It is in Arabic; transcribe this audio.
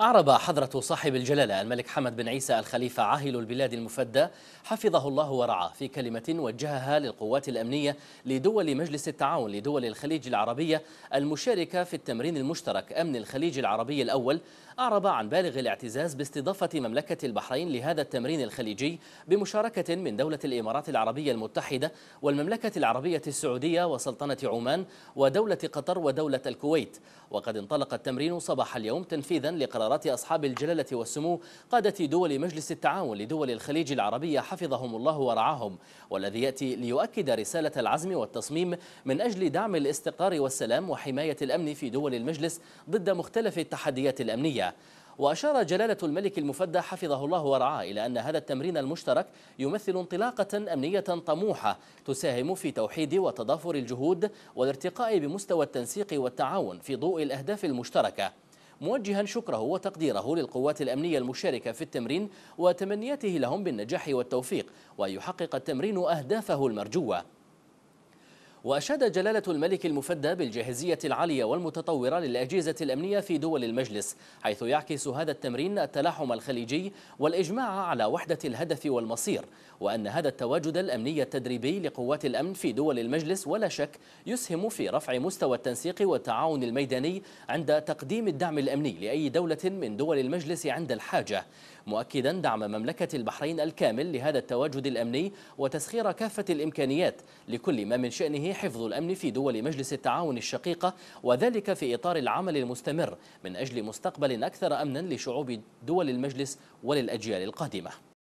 أعرب حضرة صاحب الجلالة الملك حمد بن عيسى الخليفة عاهل البلاد المفدى حفظه الله ورعاه في كلمة وجهها للقوات الأمنية لدول مجلس التعاون لدول الخليج العربية المشاركة في التمرين المشترك أمن الخليج العربي الأول أعرب عن بالغ الاعتزاز باستضافة مملكة البحرين لهذا التمرين الخليجي بمشاركة من دولة الإمارات العربية المتحدة والمملكة العربية السعودية وسلطنة عمان ودولة قطر ودولة الكويت وقد انطلق التمرين صباح اليوم تنفيذا لقرار قرارات أصحاب الجلالة والسمو قادة دول مجلس التعاون لدول الخليج العربية حفظهم الله ورعاهم والذي يأتي ليؤكد رسالة العزم والتصميم من أجل دعم الاستقرار والسلام وحماية الأمن في دول المجلس ضد مختلف التحديات الأمنية وأشار جلالة الملك المفدى حفظه الله ورعاه إلى أن هذا التمرين المشترك يمثل انطلاقة أمنية طموحة تساهم في توحيد وتضافر الجهود والارتقاء بمستوى التنسيق والتعاون في ضوء الأهداف المشتركة موجها شكره وتقديره للقوات الأمنية المشاركة في التمرين وتمنياته لهم بالنجاح والتوفيق وأن يحقق التمرين أهدافه المرجوة وأشاد جلالة الملك المفدى بالجاهزية العالية والمتطورة للأجهزة الأمنية في دول المجلس حيث يعكس هذا التمرين التلاحم الخليجي والإجماع على وحدة الهدف والمصير وأن هذا التواجد الأمني التدريبي لقوات الأمن في دول المجلس ولا شك يسهم في رفع مستوى التنسيق والتعاون الميداني عند تقديم الدعم الأمني لأي دولة من دول المجلس عند الحاجة مؤكدا دعم مملكة البحرين الكامل لهذا التواجد الأمني وتسخير كافة الإمكانيات لكل ما من شأنه حفظ الأمن في دول مجلس التعاون الشقيقة وذلك في إطار العمل المستمر من أجل مستقبل أكثر أمنا لشعوب دول المجلس وللأجيال القادمة